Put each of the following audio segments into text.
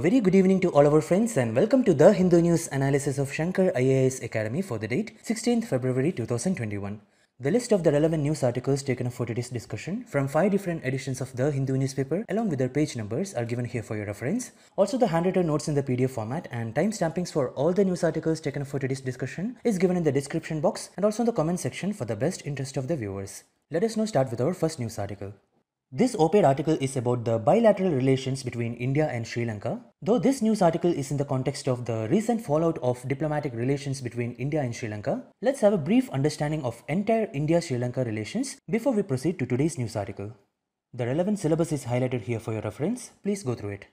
Very good evening to all our friends and welcome to the Hindu News Analysis of Shankar IAS Academy for the date 16th February 2021. The list of the relevant news articles taken up for today's discussion from 5 different editions of the Hindu newspaper along with their page numbers are given here for your reference. Also the handwritten notes in the PDF format and timestampings for all the news articles taken up for today's discussion is given in the description box and also in the comment section for the best interest of the viewers. Let us now start with our first news article. This op-ed article is about the bilateral relations between India and Sri Lanka. Though this news article is in the context of the recent fallout of diplomatic relations between India and Sri Lanka, let's have a brief understanding of entire India-Sri Lanka relations before we proceed to today's news article. The relevant syllabus is highlighted here for your reference, please go through it.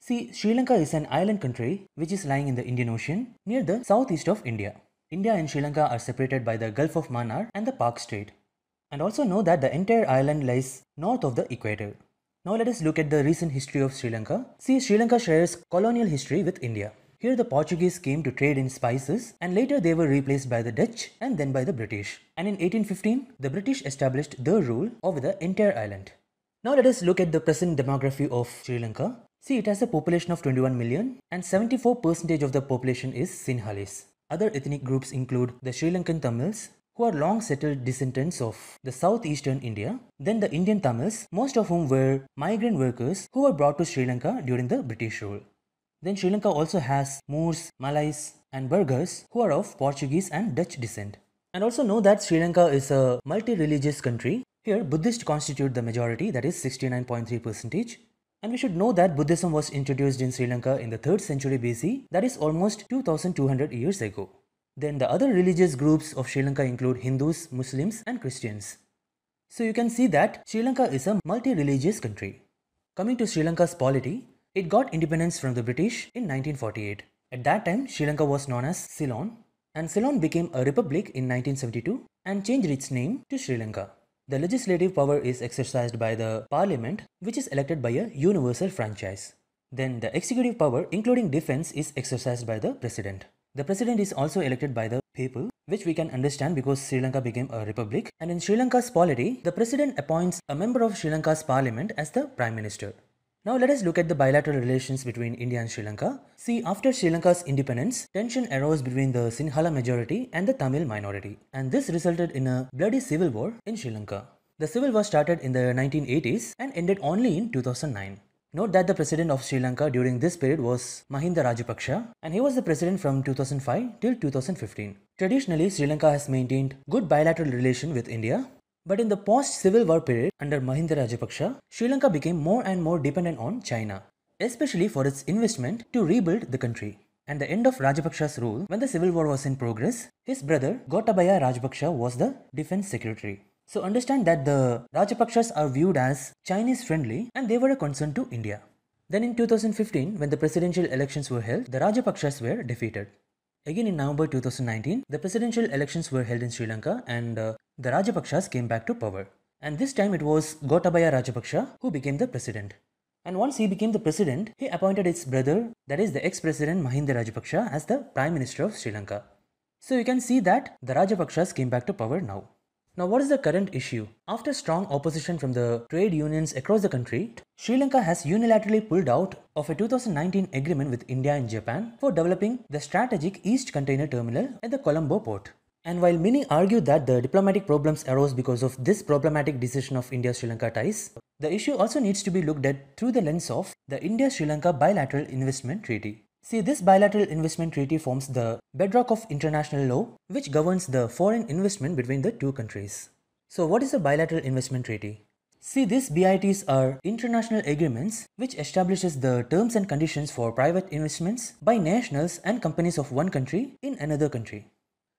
See, Sri Lanka is an island country which is lying in the Indian Ocean near the southeast of India. India and Sri Lanka are separated by the Gulf of Manar and the Park Strait. And also know that the entire island lies north of the equator. Now let us look at the recent history of Sri Lanka. See Sri Lanka shares colonial history with India. Here the Portuguese came to trade in spices and later they were replaced by the Dutch and then by the British. And in 1815, the British established their rule over the entire island. Now let us look at the present demography of Sri Lanka. See it has a population of 21 million and 74% of the population is Sinhalese. Other ethnic groups include the Sri Lankan Tamils, who are long settled descendants of the southeastern India, then the Indian Tamils, most of whom were migrant workers who were brought to Sri Lanka during the British rule. Then Sri Lanka also has Moors, Malays, and Burghers who are of Portuguese and Dutch descent. And also know that Sri Lanka is a multi religious country. Here, Buddhists constitute the majority, that is 69.3%. And we should know that Buddhism was introduced in Sri Lanka in the 3rd century BC, that is almost 2200 years ago. Then the other religious groups of Sri Lanka include Hindus, Muslims and Christians. So you can see that Sri Lanka is a multi-religious country. Coming to Sri Lanka's polity, it got independence from the British in 1948. At that time, Sri Lanka was known as Ceylon and Ceylon became a republic in 1972 and changed its name to Sri Lanka. The legislative power is exercised by the parliament which is elected by a universal franchise. Then the executive power including defense is exercised by the president. The president is also elected by the people, which we can understand because Sri Lanka became a republic. And in Sri Lanka's polity, the president appoints a member of Sri Lanka's parliament as the prime minister. Now let us look at the bilateral relations between India and Sri Lanka. See, after Sri Lanka's independence, tension arose between the Sinhala majority and the Tamil minority. And this resulted in a bloody civil war in Sri Lanka. The civil war started in the 1980s and ended only in 2009. Note that the president of Sri Lanka during this period was Mahinda Rajapaksa and he was the president from 2005 till 2015. Traditionally, Sri Lanka has maintained good bilateral relation with India. But in the post-Civil War period under Mahinda Rajapaksa, Sri Lanka became more and more dependent on China, especially for its investment to rebuild the country. At the end of Rajapaksa's rule, when the civil war was in progress, his brother Gotabaya Rajapaksa was the defense secretary. So understand that the Rajapakshas are viewed as Chinese friendly and they were a concern to India. Then in 2015, when the presidential elections were held, the Rajapakshas were defeated. Again in November 2019, the presidential elections were held in Sri Lanka and uh, the Rajapakshas came back to power. And this time it was Gotabaya Rajapaksha who became the president. And once he became the president, he appointed his brother, that is the ex-president Mahinda Rajapaksha as the Prime Minister of Sri Lanka. So you can see that the Rajapakshas came back to power now. Now, what is the current issue? After strong opposition from the trade unions across the country, Sri Lanka has unilaterally pulled out of a 2019 agreement with India and Japan for developing the strategic East Container Terminal at the Colombo port. And while many argue that the diplomatic problems arose because of this problematic decision of India Sri Lanka ties, the issue also needs to be looked at through the lens of the India Sri Lanka Bilateral Investment Treaty. See, this bilateral investment treaty forms the bedrock of international law, which governs the foreign investment between the two countries. So, what is a bilateral investment treaty? See, these BITs are international agreements which establishes the terms and conditions for private investments by nationals and companies of one country in another country.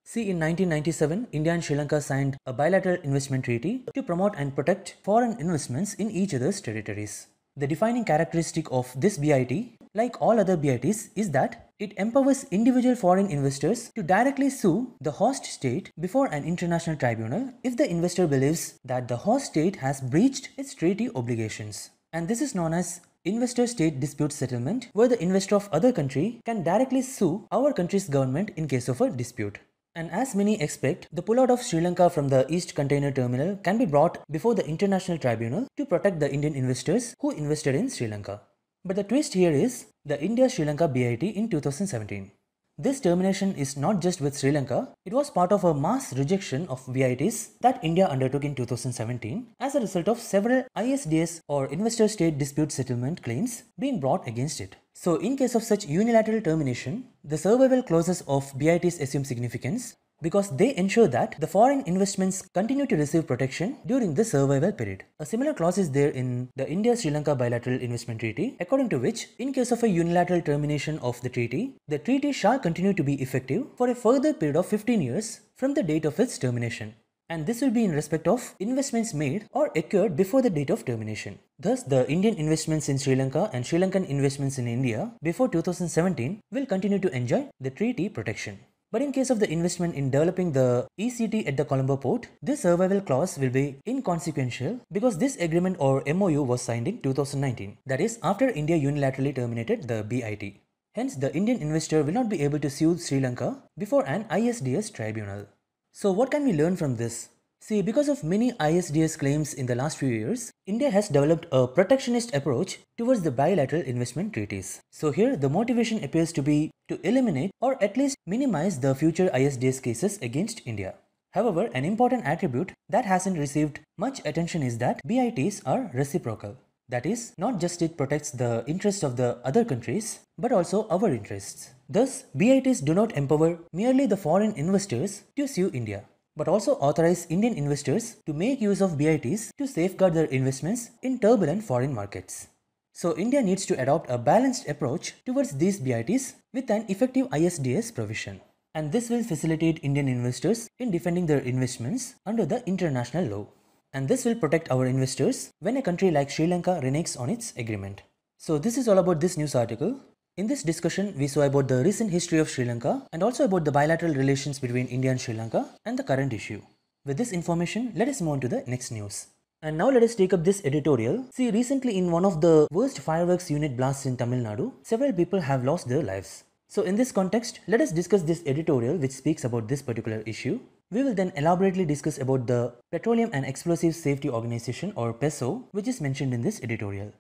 See, in 1997, India and Sri Lanka signed a bilateral investment treaty to promote and protect foreign investments in each other's territories. The defining characteristic of this BIT like all other BITs, is that it empowers individual foreign investors to directly sue the host state before an international tribunal if the investor believes that the host state has breached its treaty obligations. And this is known as investor state dispute settlement, where the investor of other country can directly sue our country's government in case of a dispute. And as many expect, the pullout of Sri Lanka from the East Container Terminal can be brought before the International Tribunal to protect the Indian investors who invested in Sri Lanka. But the twist here is the India Sri Lanka BIT in 2017. This termination is not just with Sri Lanka, it was part of a mass rejection of VITs that India undertook in 2017 as a result of several ISDS or Investor State Dispute Settlement claims being brought against it. So, in case of such unilateral termination, the survival clauses of BITs assume significance because they ensure that the foreign investments continue to receive protection during the survival period. A similar clause is there in the India Sri Lanka bilateral investment treaty, according to which, in case of a unilateral termination of the treaty, the treaty shall continue to be effective for a further period of 15 years from the date of its termination and this will be in respect of investments made or acquired before the date of termination. Thus, the Indian investments in Sri Lanka and Sri Lankan investments in India before 2017 will continue to enjoy the treaty protection. But in case of the investment in developing the ECT at the Colombo port, this survival clause will be inconsequential because this agreement or MOU was signed in 2019, that is after India unilaterally terminated the BIT. Hence, the Indian investor will not be able to sue Sri Lanka before an ISDS tribunal. So what can we learn from this? See, because of many ISDS claims in the last few years, India has developed a protectionist approach towards the bilateral investment treaties. So here, the motivation appears to be to eliminate or at least minimize the future ISDS cases against India. However, an important attribute that hasn't received much attention is that BITs are reciprocal. That is, not just it protects the interests of the other countries, but also our interests. Thus, BITs do not empower merely the foreign investors to sue India but also authorize Indian investors to make use of BITs to safeguard their investments in turbulent foreign markets. So India needs to adopt a balanced approach towards these BITs with an effective ISDS provision. And this will facilitate Indian investors in defending their investments under the international law. And this will protect our investors when a country like Sri Lanka reneges on its agreement. So this is all about this news article. In this discussion, we saw about the recent history of Sri Lanka and also about the bilateral relations between India and Sri Lanka and the current issue. With this information, let us move on to the next news. And now let us take up this editorial. See, recently in one of the worst fireworks unit blasts in Tamil Nadu, several people have lost their lives. So in this context, let us discuss this editorial which speaks about this particular issue. We will then elaborately discuss about the Petroleum and Explosives Safety Organization or PESO which is mentioned in this editorial.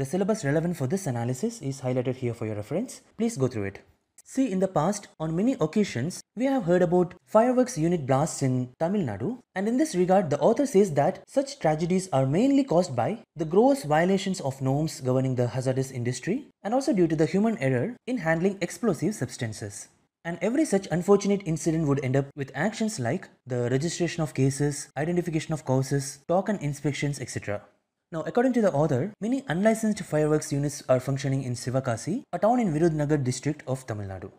The syllabus relevant for this analysis is highlighted here for your reference. Please go through it. See, in the past, on many occasions, we have heard about fireworks unit blasts in Tamil Nadu, and in this regard, the author says that such tragedies are mainly caused by the gross violations of norms governing the hazardous industry and also due to the human error in handling explosive substances. And every such unfortunate incident would end up with actions like the registration of cases, identification of causes, talk and inspections, etc. Now, according to the author, many unlicensed fireworks units are functioning in Sivakasi, a town in Virudnagar district of Tamil Nadu.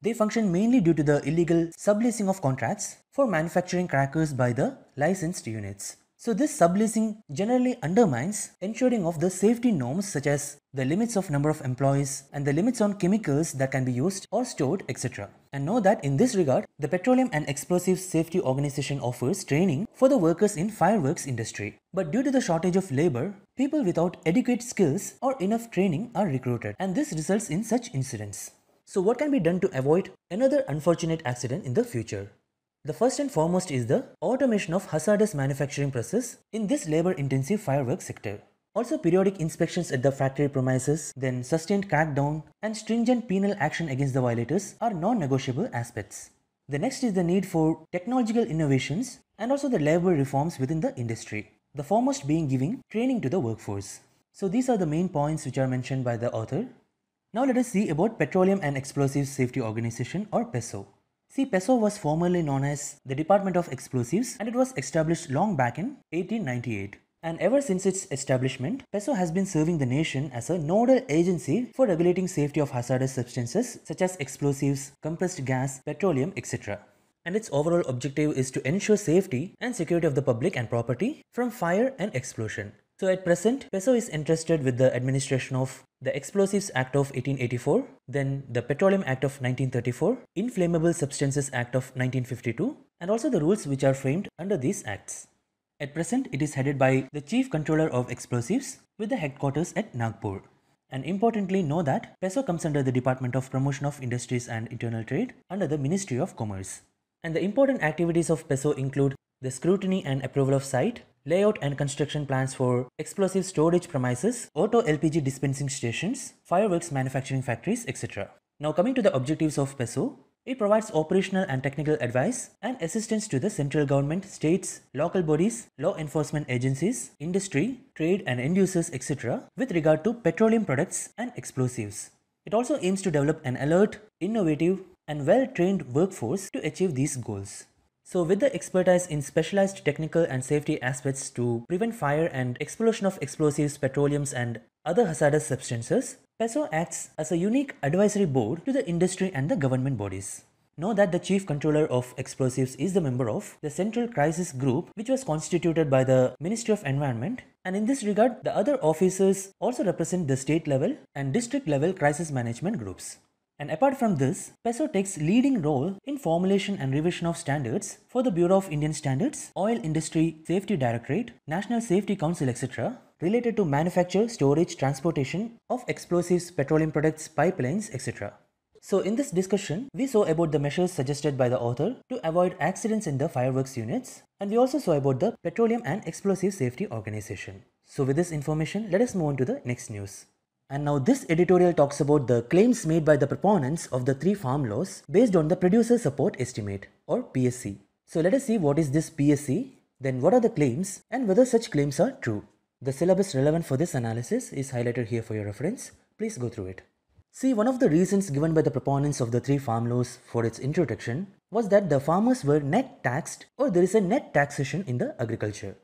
They function mainly due to the illegal subleasing of contracts for manufacturing crackers by the licensed units. So this subleasing generally undermines ensuring of the safety norms such as the limits of number of employees and the limits on chemicals that can be used or stored etc. And know that in this regard, the Petroleum and Explosives Safety Organization offers training for the workers in fireworks industry. But due to the shortage of labor, people without adequate skills or enough training are recruited and this results in such incidents. So what can be done to avoid another unfortunate accident in the future? The first and foremost is the automation of hazardous manufacturing process in this labor-intensive fireworks sector. Also periodic inspections at the factory premises, then sustained crackdown and stringent penal action against the violators are non-negotiable aspects. The next is the need for technological innovations and also the labor reforms within the industry, the foremost being giving training to the workforce. So these are the main points which are mentioned by the author. Now let us see about Petroleum and Explosives Safety Organization or PESO. Peso was formerly known as the Department of Explosives and it was established long back in 1898. And ever since its establishment, PESO has been serving the nation as a nodal agency for regulating safety of hazardous substances such as explosives, compressed gas, petroleum, etc and its overall objective is to ensure safety and security of the public and property from fire and explosion. So at present, PESO is entrusted with the administration of the Explosives Act of 1884, then the Petroleum Act of 1934, Inflammable Substances Act of 1952, and also the rules which are framed under these acts. At present, it is headed by the Chief Controller of Explosives with the headquarters at Nagpur. And importantly, know that PESO comes under the Department of Promotion of Industries and Internal Trade under the Ministry of Commerce. And the important activities of PESO include the scrutiny and approval of site, layout and construction plans for explosive storage premises, auto LPG dispensing stations, fireworks manufacturing factories, etc. Now coming to the objectives of PESO, it provides operational and technical advice and assistance to the central government, states, local bodies, law enforcement agencies, industry, trade and end users, etc. with regard to petroleum products and explosives. It also aims to develop an alert, innovative, and well trained workforce to achieve these goals. So with the expertise in specialized technical and safety aspects to prevent fire and explosion of explosives, petroleums and other hazardous substances, PESO acts as a unique advisory board to the industry and the government bodies. Know that the Chief Controller of Explosives is the member of the Central Crisis Group which was constituted by the Ministry of Environment and in this regard the other officers also represent the state level and district level crisis management groups. And apart from this, PESO takes leading role in formulation and revision of standards for the Bureau of Indian Standards, Oil Industry Safety Directorate, National Safety Council, etc. related to manufacture, storage, transportation of explosives, petroleum products, pipelines, etc. So in this discussion, we saw about the measures suggested by the author to avoid accidents in the fireworks units and we also saw about the Petroleum and Explosive Safety Organization. So with this information, let us move on to the next news. And now this editorial talks about the claims made by the proponents of the three farm laws based on the producer support estimate or PSC. So let us see what is this PSC, then what are the claims and whether such claims are true. The syllabus relevant for this analysis is highlighted here for your reference. Please go through it. See, one of the reasons given by the proponents of the three farm laws for its introduction was that the farmers were net taxed or there is a net taxation in the agriculture.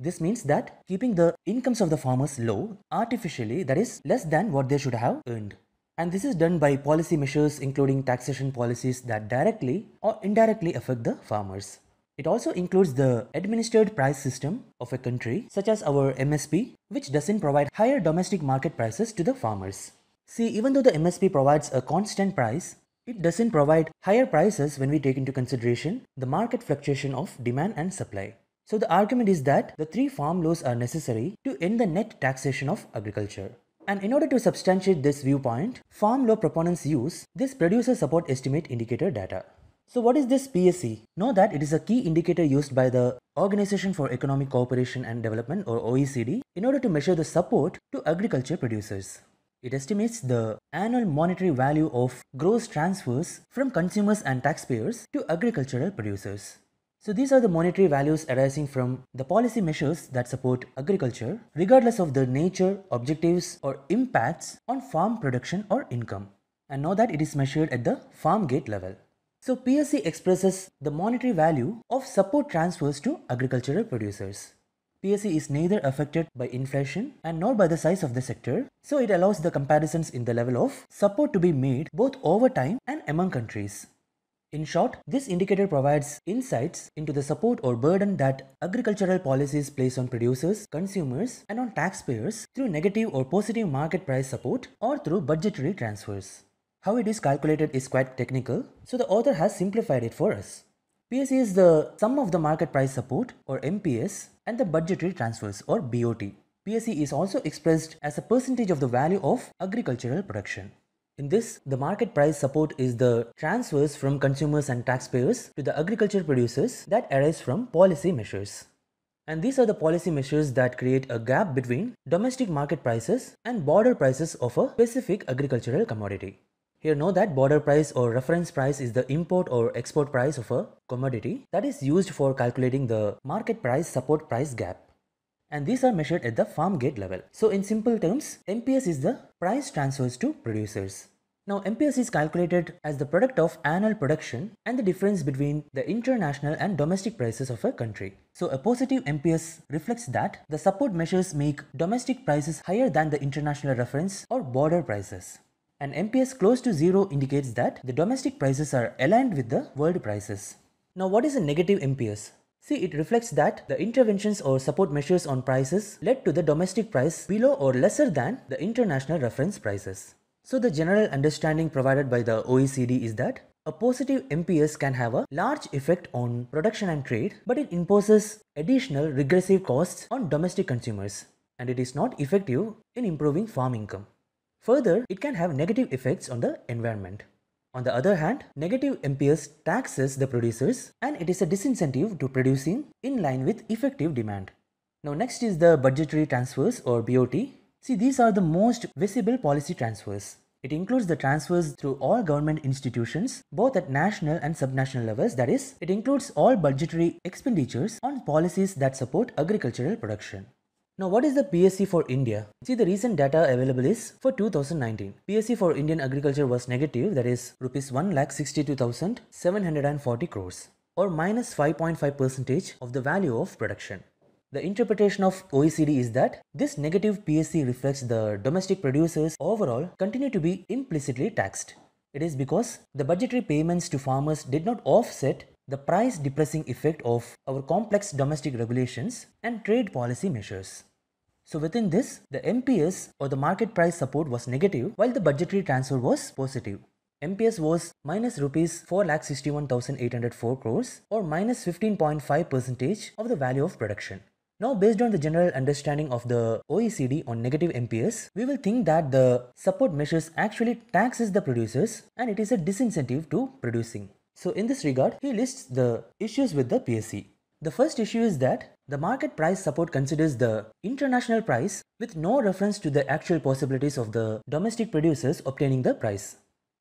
This means that keeping the incomes of the farmers low artificially, that is, less than what they should have earned. And this is done by policy measures including taxation policies that directly or indirectly affect the farmers. It also includes the administered price system of a country, such as our MSP, which doesn't provide higher domestic market prices to the farmers. See, even though the MSP provides a constant price, it doesn't provide higher prices when we take into consideration the market fluctuation of demand and supply. So the argument is that the three farm laws are necessary to end the net taxation of agriculture. And in order to substantiate this viewpoint, farm law proponents use this producer support estimate indicator data. So what is this PSE? Know that it is a key indicator used by the Organization for Economic Cooperation and Development or OECD in order to measure the support to agriculture producers. It estimates the annual monetary value of gross transfers from consumers and taxpayers to agricultural producers. So these are the monetary values arising from the policy measures that support agriculture, regardless of their nature, objectives or impacts on farm production or income. And now that it is measured at the farm gate level. So PSC expresses the monetary value of support transfers to agricultural producers. PSC is neither affected by inflation and nor by the size of the sector, so it allows the comparisons in the level of support to be made both over time and among countries. In short, this indicator provides insights into the support or burden that agricultural policies place on producers, consumers, and on taxpayers through negative or positive market price support or through budgetary transfers. How it is calculated is quite technical, so the author has simplified it for us. PSC is the sum of the market price support or MPS and the budgetary transfers or BOT. PSC is also expressed as a percentage of the value of agricultural production. In this, the market price support is the transfers from consumers and taxpayers to the agriculture producers that arise from policy measures. And these are the policy measures that create a gap between domestic market prices and border prices of a specific agricultural commodity. Here know that border price or reference price is the import or export price of a commodity that is used for calculating the market price support price gap and these are measured at the farm gate level. So in simple terms, MPS is the price transfers to producers. Now MPS is calculated as the product of annual production and the difference between the international and domestic prices of a country. So a positive MPS reflects that the support measures make domestic prices higher than the international reference or border prices. An MPS close to zero indicates that the domestic prices are aligned with the world prices. Now what is a negative MPS? See, it reflects that the interventions or support measures on prices led to the domestic price below or lesser than the international reference prices. So the general understanding provided by the OECD is that a positive MPS can have a large effect on production and trade, but it imposes additional regressive costs on domestic consumers, and it is not effective in improving farm income. Further, it can have negative effects on the environment. On the other hand, negative MPS taxes the producers and it is a disincentive to producing in line with effective demand. Now next is the budgetary transfers or BOT. See these are the most visible policy transfers. It includes the transfers through all government institutions, both at national and subnational levels. That is, it includes all budgetary expenditures on policies that support agricultural production. Now what is the PSC for India? See the recent data available is for 2019. PSC for Indian agriculture was negative that is rupees 1,62,740 crores or minus 5.5 percentage of the value of production. The interpretation of OECD is that this negative PSC reflects the domestic producers overall continue to be implicitly taxed. It is because the budgetary payments to farmers did not offset the price depressing effect of our complex domestic regulations and trade policy measures. So within this, the MPS or the market price support was negative while the budgetary transfer was positive. MPS was minus rupees 4,61,804 crores or minus 15.5 percentage of the value of production. Now based on the general understanding of the OECD on negative MPS, we will think that the support measures actually taxes the producers and it is a disincentive to producing. So in this regard, he lists the issues with the PSC. The first issue is that the market price support considers the international price with no reference to the actual possibilities of the domestic producers obtaining the price.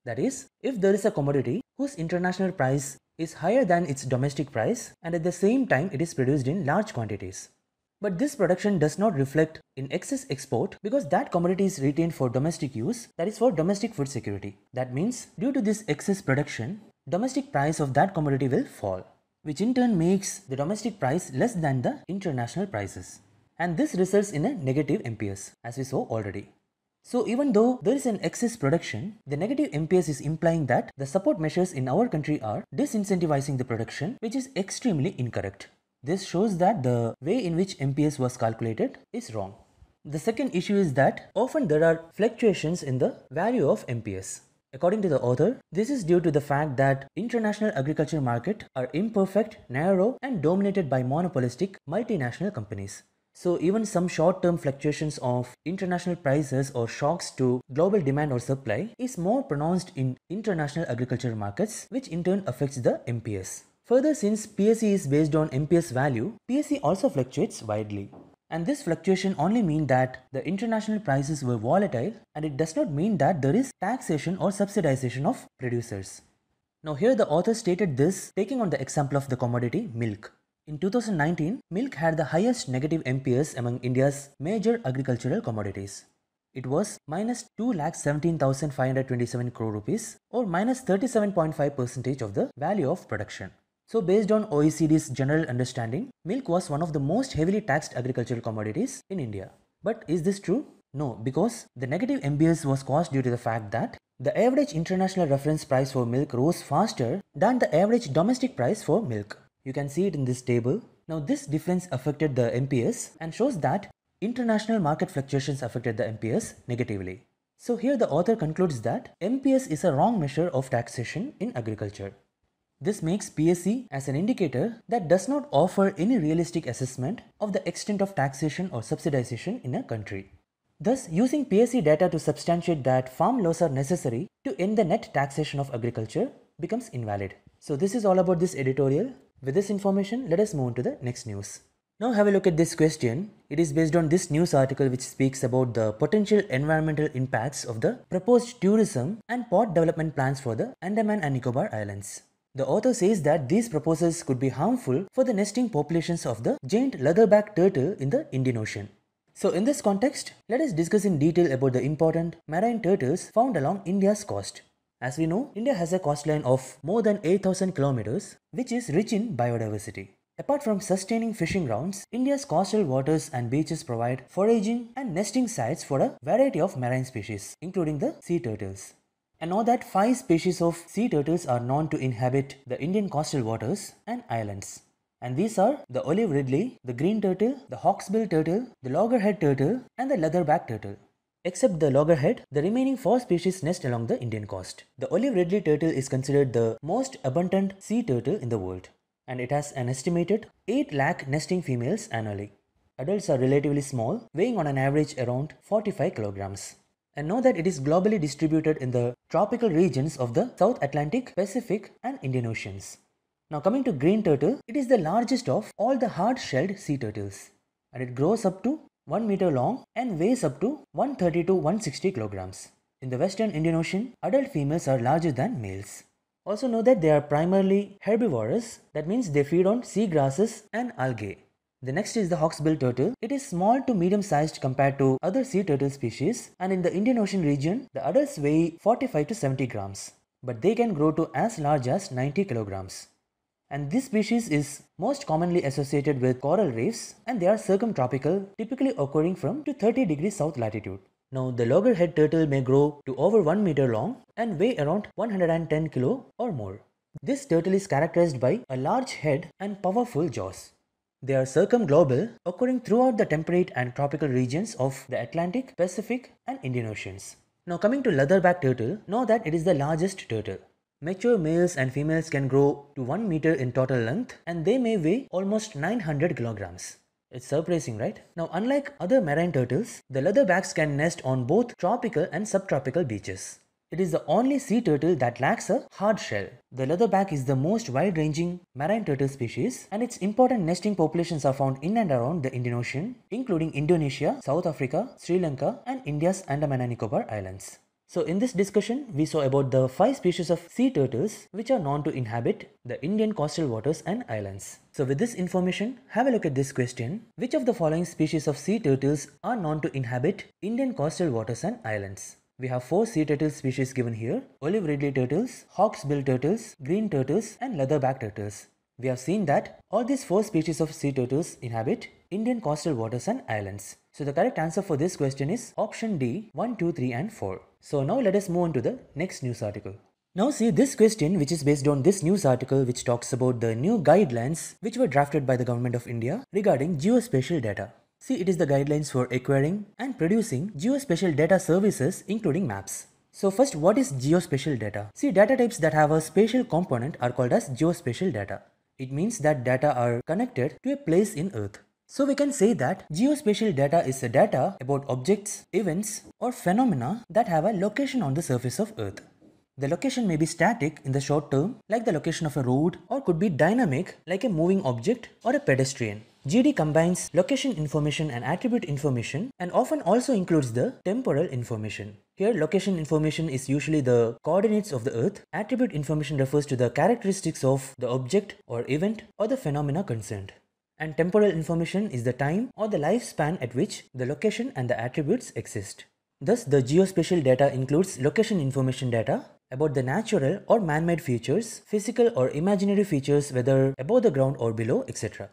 That is, if there is a commodity whose international price is higher than its domestic price and at the same time it is produced in large quantities. But this production does not reflect in excess export because that commodity is retained for domestic use, that is for domestic food security. That means, due to this excess production, domestic price of that commodity will fall which in turn makes the domestic price less than the international prices. And this results in a negative MPS as we saw already. So even though there is an excess production, the negative MPS is implying that the support measures in our country are disincentivizing the production, which is extremely incorrect. This shows that the way in which MPS was calculated is wrong. The second issue is that often there are fluctuations in the value of MPS. According to the author, this is due to the fact that international agriculture market are imperfect, narrow and dominated by monopolistic multinational companies. So even some short-term fluctuations of international prices or shocks to global demand or supply is more pronounced in international agriculture markets, which in turn affects the MPS. Further, since PSE is based on MPS value, PSE also fluctuates widely. And this fluctuation only mean that the international prices were volatile and it does not mean that there is taxation or subsidization of producers. Now here the author stated this taking on the example of the commodity milk. In 2019, milk had the highest negative MPS among India's major agricultural commodities. It was minus 2,17,527 crore rupees or minus 37.5% of the value of production. So based on OECD's general understanding, milk was one of the most heavily taxed agricultural commodities in India. But is this true? No, because the negative MBS was caused due to the fact that the average international reference price for milk rose faster than the average domestic price for milk. You can see it in this table. Now this difference affected the MPS and shows that international market fluctuations affected the MPS negatively. So here the author concludes that MPS is a wrong measure of taxation in agriculture. This makes PSE as an indicator that does not offer any realistic assessment of the extent of taxation or subsidization in a country. Thus, using PSE data to substantiate that farm laws are necessary to end the net taxation of agriculture becomes invalid. So this is all about this editorial. With this information, let us move on to the next news. Now have a look at this question. It is based on this news article which speaks about the potential environmental impacts of the proposed tourism and port development plans for the Andaman and Nicobar Islands. The author says that these proposals could be harmful for the nesting populations of the giant leatherback turtle in the Indian Ocean. So in this context, let us discuss in detail about the important marine turtles found along India's coast. As we know, India has a coastline of more than 8000 kilometers, which is rich in biodiversity. Apart from sustaining fishing grounds, India's coastal waters and beaches provide foraging and nesting sites for a variety of marine species, including the sea turtles. And know that 5 species of sea turtles are known to inhabit the Indian coastal waters and islands. And these are the olive ridley, the green turtle, the hawksbill turtle, the loggerhead turtle, and the leatherback turtle. Except the loggerhead, the remaining four species nest along the Indian coast. The olive ridley turtle is considered the most abundant sea turtle in the world, and it has an estimated 8 lakh nesting females annually. Adults are relatively small, weighing on an average around 45 kilograms and know that it is globally distributed in the tropical regions of the South Atlantic, Pacific and Indian Oceans. Now coming to green turtle, it is the largest of all the hard-shelled sea turtles and it grows up to 1 meter long and weighs up to 130 to 160 kilograms. In the western Indian Ocean, adult females are larger than males. Also know that they are primarily herbivorous, that means they feed on sea grasses and algae. The next is the hawksbill turtle. It is small to medium sized compared to other sea turtle species and in the Indian Ocean region, the adults weigh 45 to 70 grams, but they can grow to as large as 90 kilograms. And this species is most commonly associated with coral reefs and they are circumtropical, typically occurring from to 30 degrees south latitude. Now the loggerhead turtle may grow to over 1 meter long and weigh around 110 kilo or more. This turtle is characterized by a large head and powerful jaws. They are circumglobal, occurring throughout the temperate and tropical regions of the Atlantic, Pacific, and Indian Oceans. Now coming to leatherback turtle, know that it is the largest turtle. Mature males and females can grow to 1 meter in total length and they may weigh almost 900 kilograms. It's surprising, right? Now, unlike other marine turtles, the leatherbacks can nest on both tropical and subtropical beaches. It is the only sea turtle that lacks a hard shell. The leatherback is the most wide-ranging marine turtle species and its important nesting populations are found in and around the Indian Ocean, including Indonesia, South Africa, Sri Lanka and India's Andaman and Nicobar Islands. So in this discussion, we saw about the 5 species of sea turtles which are known to inhabit the Indian coastal waters and islands. So with this information, have a look at this question. Which of the following species of sea turtles are known to inhabit Indian coastal waters and islands? We have four sea turtle species given here, olive ridley turtles, hawksbill turtles, green turtles and leatherback turtles. We have seen that all these four species of sea turtles inhabit Indian coastal waters and islands. So the correct answer for this question is option D 1, 2, 3 and 4. So now let us move on to the next news article. Now see this question which is based on this news article which talks about the new guidelines which were drafted by the government of India regarding geospatial data. See, it is the guidelines for acquiring and producing geospatial data services including maps. So first, what is geospatial data? See, data types that have a spatial component are called as geospatial data. It means that data are connected to a place in Earth. So we can say that geospatial data is a data about objects, events or phenomena that have a location on the surface of Earth. The location may be static in the short term like the location of a road or could be dynamic like a moving object or a pedestrian. GD combines location information and attribute information and often also includes the temporal information. Here, location information is usually the coordinates of the earth. Attribute information refers to the characteristics of the object or event or the phenomena concerned. And temporal information is the time or the lifespan at which the location and the attributes exist. Thus, the geospatial data includes location information data, about the natural or man-made features, physical or imaginary features whether above the ground or below, etc.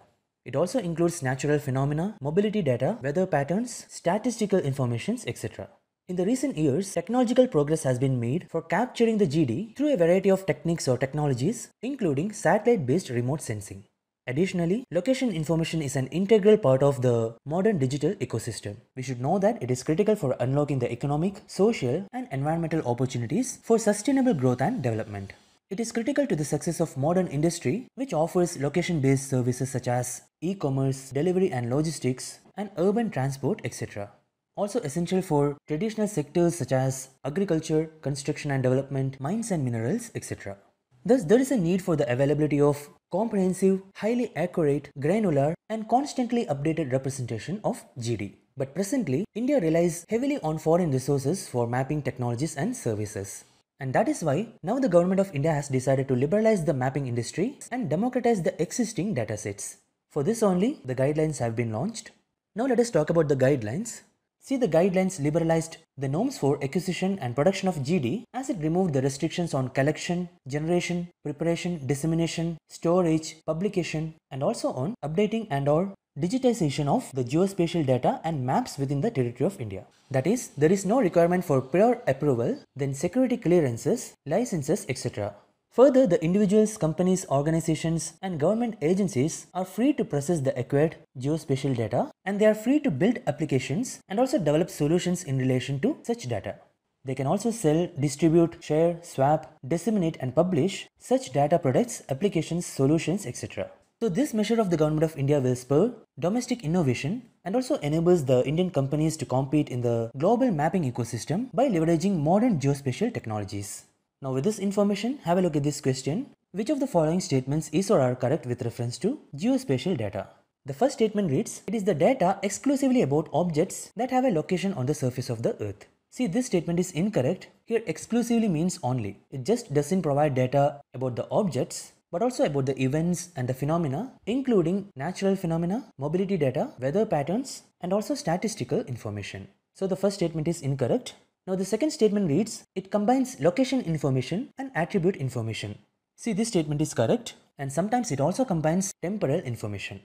It also includes natural phenomena, mobility data, weather patterns, statistical informations, etc. In the recent years, technological progress has been made for capturing the GD through a variety of techniques or technologies, including satellite-based remote sensing. Additionally, location information is an integral part of the modern digital ecosystem. We should know that it is critical for unlocking the economic, social, and environmental opportunities for sustainable growth and development. It is critical to the success of modern industry, which offers location-based services such as e-commerce, delivery and logistics, and urban transport, etc. Also essential for traditional sectors such as agriculture, construction and development, mines and minerals, etc. Thus, there is a need for the availability of comprehensive, highly accurate, granular, and constantly updated representation of GD. But presently, India relies heavily on foreign resources for mapping technologies and services. And that is why now the government of India has decided to liberalize the mapping industry and democratize the existing datasets. For this only, the guidelines have been launched. Now let us talk about the guidelines. See the guidelines liberalized the norms for acquisition and production of GD as it removed the restrictions on collection, generation, preparation, dissemination, storage, publication and also on updating and or digitization of the geospatial data and maps within the territory of India. That is, there is no requirement for prior approval, then security clearances, licenses, etc. Further, the individuals, companies, organizations, and government agencies are free to process the acquired geospatial data and they are free to build applications and also develop solutions in relation to such data. They can also sell, distribute, share, swap, disseminate, and publish such data products, applications, solutions, etc. So this measure of the Government of India will spur domestic innovation and also enables the Indian companies to compete in the global mapping ecosystem by leveraging modern geospatial technologies. Now with this information, have a look at this question. Which of the following statements is or are correct with reference to geospatial data? The first statement reads, it is the data exclusively about objects that have a location on the surface of the earth. See, this statement is incorrect. Here exclusively means only. It just doesn't provide data about the objects but also about the events and the phenomena, including natural phenomena, mobility data, weather patterns, and also statistical information. So the first statement is incorrect. Now the second statement reads, it combines location information and attribute information. See this statement is correct and sometimes it also combines temporal information.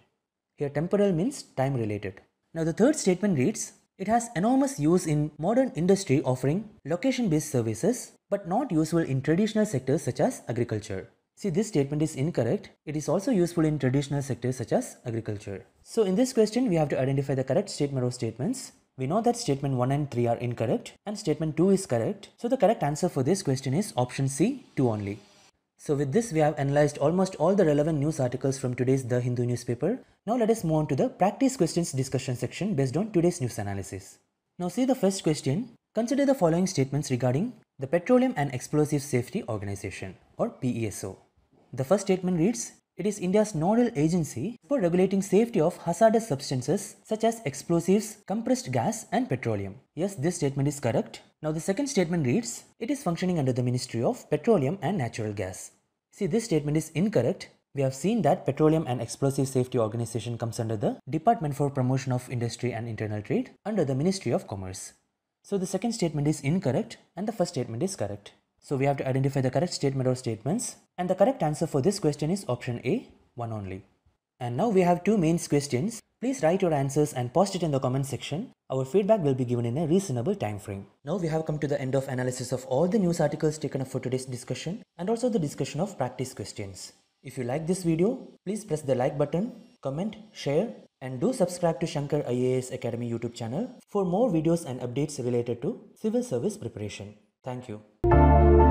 Here temporal means time related. Now the third statement reads, it has enormous use in modern industry offering location-based services but not useful in traditional sectors such as agriculture. See, this statement is incorrect. It is also useful in traditional sectors such as agriculture. So in this question, we have to identify the correct statement or statements. We know that statement 1 and 3 are incorrect and statement 2 is correct. So the correct answer for this question is option C, 2 only. So with this, we have analyzed almost all the relevant news articles from today's The Hindu newspaper. Now let us move on to the practice questions discussion section based on today's news analysis. Now see the first question. Consider the following statements regarding the Petroleum and Explosive Safety Organization or PESO. The first statement reads, it is India's nodal agency for regulating safety of hazardous substances such as explosives, compressed gas and petroleum. Yes, this statement is correct. Now the second statement reads, it is functioning under the Ministry of Petroleum and Natural Gas. See, this statement is incorrect. We have seen that Petroleum and Explosive Safety Organization comes under the Department for Promotion of Industry and Internal Trade under the Ministry of Commerce. So the second statement is incorrect and the first statement is correct. So we have to identify the correct statement or statements and the correct answer for this question is option A, 1 only. And now we have two mains questions. Please write your answers and post it in the comment section. Our feedback will be given in a reasonable time frame. Now we have come to the end of analysis of all the news articles taken up for today's discussion and also the discussion of practice questions. If you like this video, please press the like button, comment, share and do subscribe to Shankar IAS Academy YouTube channel for more videos and updates related to civil service preparation. Thank you. Thank you.